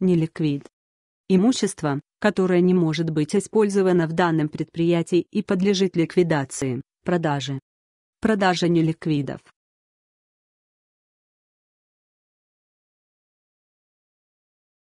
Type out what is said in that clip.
неликвид. Имущество, которое не может быть использовано в данном предприятии и подлежит ликвидации, продаже. Продажа неликвидов